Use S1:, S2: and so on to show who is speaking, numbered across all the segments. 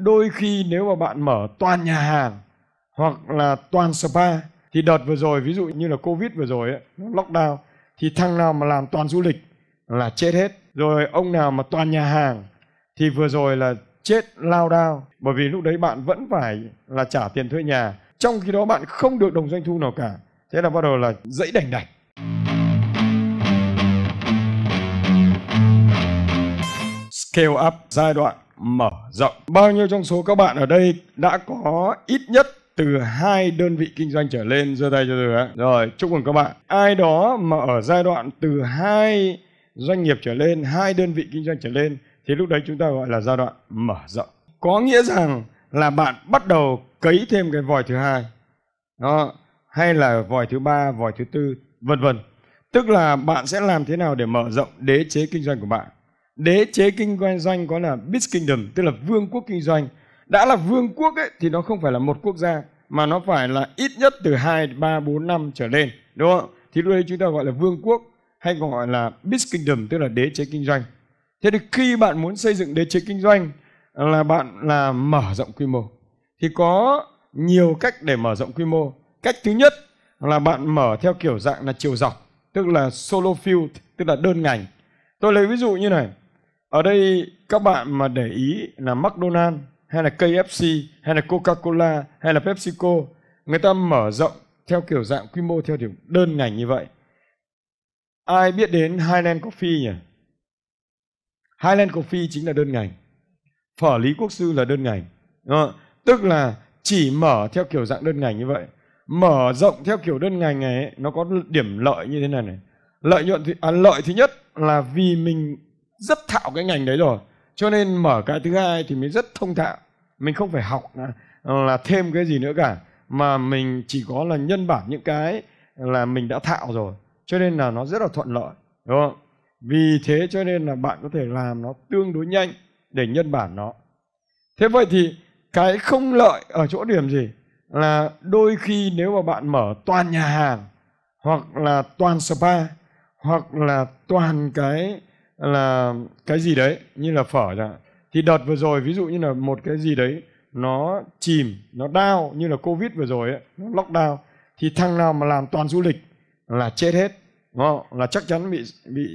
S1: đôi khi nếu mà bạn mở toàn nhà hàng hoặc là toàn spa thì đợt vừa rồi ví dụ như là covid vừa rồi ấy, lockdown thì thằng nào mà làm toàn du lịch là chết hết rồi ông nào mà toàn nhà hàng thì vừa rồi là chết lao đao bởi vì lúc đấy bạn vẫn phải là trả tiền thuê nhà trong khi đó bạn không được đồng doanh thu nào cả thế là bắt đầu là dãy đành đạch scale up giai đoạn mở rộng. Bao nhiêu trong số các bạn ở đây đã có ít nhất từ hai đơn vị kinh doanh trở lên giơ tay cho tôi Rồi, chúc mừng các bạn. Ai đó mà ở giai đoạn từ hai doanh nghiệp trở lên, hai đơn vị kinh doanh trở lên thì lúc đấy chúng ta gọi là giai đoạn mở rộng. Có nghĩa rằng là bạn bắt đầu cấy thêm cái vòi thứ hai. Đó, hay là vòi thứ ba, vòi thứ tư, vân vân. Tức là bạn sẽ làm thế nào để mở rộng đế chế kinh doanh của bạn đế chế kinh doanh có là Big Kingdom tức là vương quốc kinh doanh đã là vương quốc ấy thì nó không phải là một quốc gia mà nó phải là ít nhất từ 2, 3, 4 năm trở lên đúng không thì đây chúng ta gọi là vương quốc hay còn gọi là Big Kingdom tức là đế chế kinh doanh thế thì khi bạn muốn xây dựng đế chế kinh doanh là bạn là mở rộng quy mô thì có nhiều cách để mở rộng quy mô cách thứ nhất là bạn mở theo kiểu dạng là chiều dọc tức là solo field tức là đơn ngành tôi lấy ví dụ như này ở đây các bạn mà để ý là McDonald's hay là KFC hay là Coca-Cola hay là PepsiCo người ta mở rộng theo kiểu dạng quy mô theo kiểu đơn ngành như vậy. Ai biết đến Highland Coffee nhỉ? Highland Coffee chính là đơn ngành. Phở Lý Quốc Sư là đơn ngành. Đúng không? Tức là chỉ mở theo kiểu dạng đơn ngành như vậy. Mở rộng theo kiểu đơn ngành này ấy, nó có điểm lợi như thế này này. Lợi nhuận thì à, lợi thứ nhất là vì mình rất thạo cái ngành đấy rồi cho nên mở cái thứ hai thì mình rất thông thạo mình không phải học là, thêm cái gì nữa cả mà mình chỉ có là nhân bản những cái là mình đã thạo rồi cho nên là nó rất là thuận lợi đúng không vì thế cho nên là bạn có thể làm nó tương đối nhanh để nhân bản nó thế vậy thì cái không lợi ở chỗ điểm gì là đôi khi nếu mà bạn mở toàn nhà hàng hoặc là toàn spa hoặc là toàn cái là cái gì đấy như là phở chẳng thì đợt vừa rồi ví dụ như là một cái gì đấy nó chìm nó đau như là covid vừa rồi ấy, nó lockdown thì thằng nào mà làm toàn du lịch là chết hết đúng không? là chắc chắn bị bị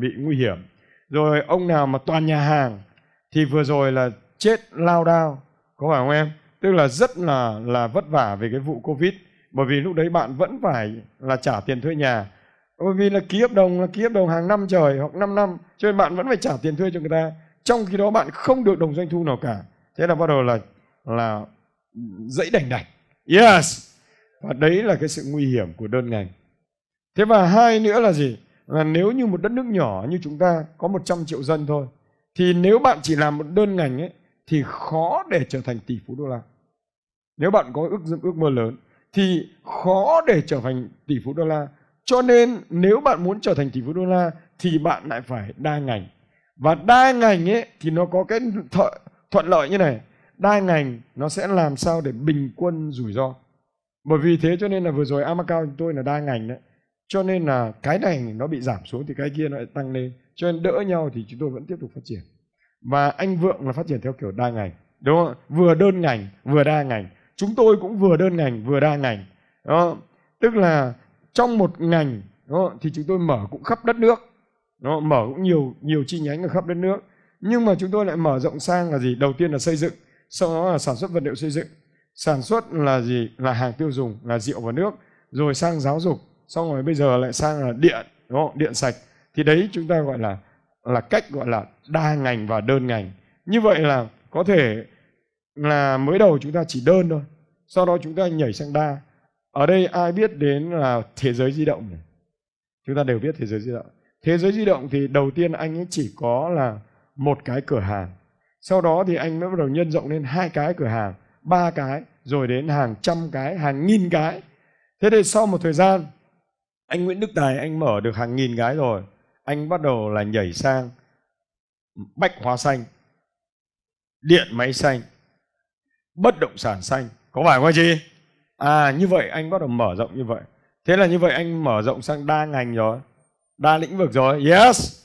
S1: bị nguy hiểm rồi ông nào mà toàn nhà hàng thì vừa rồi là chết lao đao có phải không em tức là rất là là vất vả về cái vụ covid bởi vì lúc đấy bạn vẫn phải là trả tiền thuê nhà bởi vì là ký hợp đồng là ký hợp đồng hàng năm trời hoặc 5 năm cho nên bạn vẫn phải trả tiền thuê cho người ta trong khi đó bạn không được đồng doanh thu nào cả thế là bắt đầu là là dẫy đành đành yes và đấy là cái sự nguy hiểm của đơn ngành thế và hai nữa là gì là nếu như một đất nước nhỏ như chúng ta có 100 triệu dân thôi thì nếu bạn chỉ làm một đơn ngành ấy thì khó để trở thành tỷ phú đô la nếu bạn có ước ước mơ lớn thì khó để trở thành tỷ phú đô la cho nên nếu bạn muốn trở thành tỷ phú đô la thì bạn lại phải đa ngành. Và đa ngành ấy thì nó có cái thuận lợi như này. Đa ngành nó sẽ làm sao để bình quân rủi ro. Bởi vì thế cho nên là vừa rồi Amacao chúng tôi là đa ngành đấy. Cho nên là cái này nó bị giảm xuống thì cái kia nó lại tăng lên. Cho nên đỡ nhau thì chúng tôi vẫn tiếp tục phát triển. Và anh Vượng là phát triển theo kiểu đa ngành. Đúng không? Vừa đơn ngành, vừa đa ngành. Chúng tôi cũng vừa đơn ngành, vừa đa ngành. Đó. Tức là trong một ngành đó, thì chúng tôi mở cũng khắp đất nước nó mở cũng nhiều nhiều chi nhánh ở khắp đất nước nhưng mà chúng tôi lại mở rộng sang là gì đầu tiên là xây dựng sau đó là sản xuất vật liệu xây dựng sản xuất là gì là hàng tiêu dùng là rượu và nước rồi sang giáo dục xong rồi bây giờ lại sang là điện đúng không? điện sạch thì đấy chúng ta gọi là là cách gọi là đa ngành và đơn ngành như vậy là có thể là mới đầu chúng ta chỉ đơn thôi sau đó chúng ta nhảy sang đa ở đây ai biết đến là thế giới di động này chúng ta đều biết thế giới di động thế giới di động thì đầu tiên anh ấy chỉ có là một cái cửa hàng sau đó thì anh mới bắt đầu nhân rộng lên hai cái cửa hàng ba cái rồi đến hàng trăm cái hàng nghìn cái thế thì sau một thời gian anh nguyễn đức tài anh mở được hàng nghìn cái rồi anh bắt đầu là nhảy sang bách hóa xanh điện máy xanh bất động sản xanh có phải không anh chị à như vậy anh bắt đầu mở rộng như vậy thế là như vậy anh mở rộng sang đa ngành rồi đa lĩnh vực rồi yes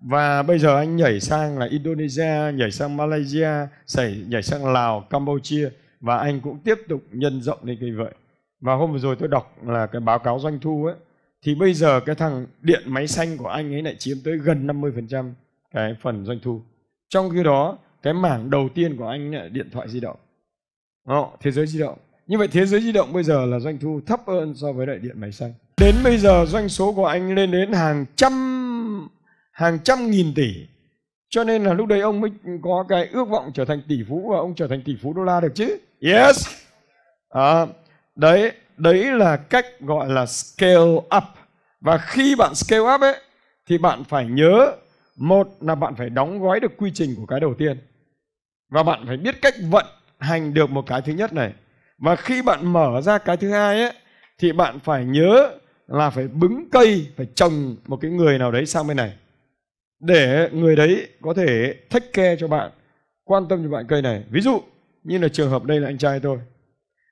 S1: và bây giờ anh nhảy sang là Indonesia, nhảy sang Malaysia, nhảy, nhảy sang Lào, Campuchia và anh cũng tiếp tục nhân rộng lên như vậy. Và hôm vừa rồi tôi đọc là cái báo cáo doanh thu ấy thì bây giờ cái thằng điện máy xanh của anh ấy lại chiếm tới gần 50% cái phần doanh thu. Trong khi đó cái mảng đầu tiên của anh là điện thoại di động. Đó, thế giới di động như vậy thế giới di động bây giờ là doanh thu thấp hơn so với đại điện máy xanh. Đến bây giờ doanh số của anh lên đến hàng trăm hàng trăm nghìn tỷ. Cho nên là lúc đấy ông mới có cái ước vọng trở thành tỷ phú và ông trở thành tỷ phú đô la được chứ? Yes. À, đấy, đấy là cách gọi là scale up. Và khi bạn scale up ấy thì bạn phải nhớ một là bạn phải đóng gói được quy trình của cái đầu tiên. Và bạn phải biết cách vận hành được một cái thứ nhất này và khi bạn mở ra cái thứ hai ấy thì bạn phải nhớ là phải bứng cây phải trồng một cái người nào đấy sang bên này để người đấy có thể thách ke cho bạn quan tâm cho bạn cây này ví dụ như là trường hợp đây là anh trai tôi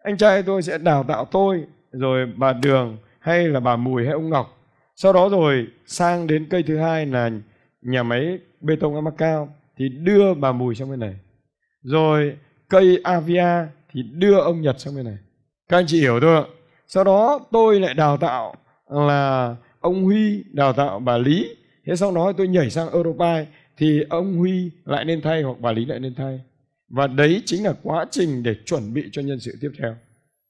S1: anh trai tôi sẽ đào tạo tôi rồi bà đường hay là bà mùi hay ông ngọc sau đó rồi sang đến cây thứ hai là nhà máy bê tông amacao thì đưa bà mùi sang bên này rồi cây avia thì đưa ông Nhật sang bên này. Các anh chị hiểu thôi ạ. Sau đó tôi lại đào tạo là ông Huy đào tạo bà Lý. Thế sau đó tôi nhảy sang Europa thì ông Huy lại nên thay hoặc bà Lý lại nên thay. Và đấy chính là quá trình để chuẩn bị cho nhân sự tiếp theo.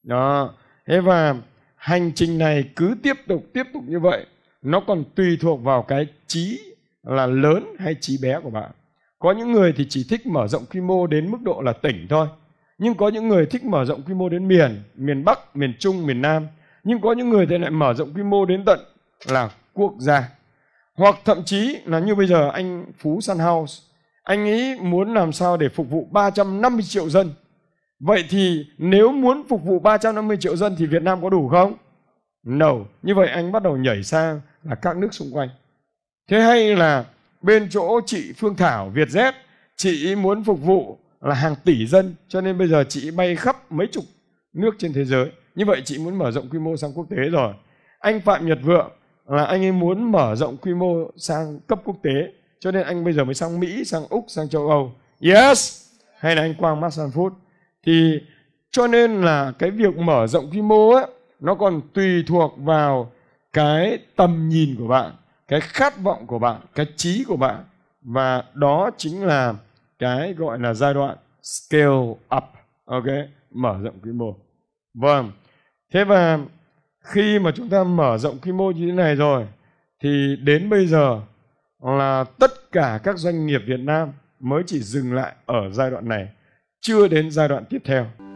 S1: Đó. Thế và hành trình này cứ tiếp tục tiếp tục như vậy. Nó còn tùy thuộc vào cái trí là lớn hay trí bé của bạn. Có những người thì chỉ thích mở rộng quy mô đến mức độ là tỉnh thôi nhưng có những người thích mở rộng quy mô đến miền miền bắc miền trung miền nam nhưng có những người thì lại mở rộng quy mô đến tận là quốc gia hoặc thậm chí là như bây giờ anh phú sun house anh ấy muốn làm sao để phục vụ 350 triệu dân vậy thì nếu muốn phục vụ 350 triệu dân thì việt nam có đủ không no như vậy anh bắt đầu nhảy sang là các nước xung quanh thế hay là bên chỗ chị phương thảo Việt vietjet chị muốn phục vụ là hàng tỷ dân cho nên bây giờ chị bay khắp mấy chục nước trên thế giới như vậy chị muốn mở rộng quy mô sang quốc tế rồi anh phạm nhật vượng là anh ấy muốn mở rộng quy mô sang cấp quốc tế cho nên anh bây giờ mới sang mỹ sang úc sang châu âu yes hay là anh quang masan food thì cho nên là cái việc mở rộng quy mô ấy, nó còn tùy thuộc vào cái tầm nhìn của bạn cái khát vọng của bạn cái trí của bạn và đó chính là cái gọi là giai đoạn scale up ok mở rộng quy mô vâng thế và khi mà chúng ta mở rộng quy mô như thế này rồi thì đến bây giờ là tất cả các doanh nghiệp Việt Nam mới chỉ dừng lại ở giai đoạn này chưa đến giai đoạn tiếp theo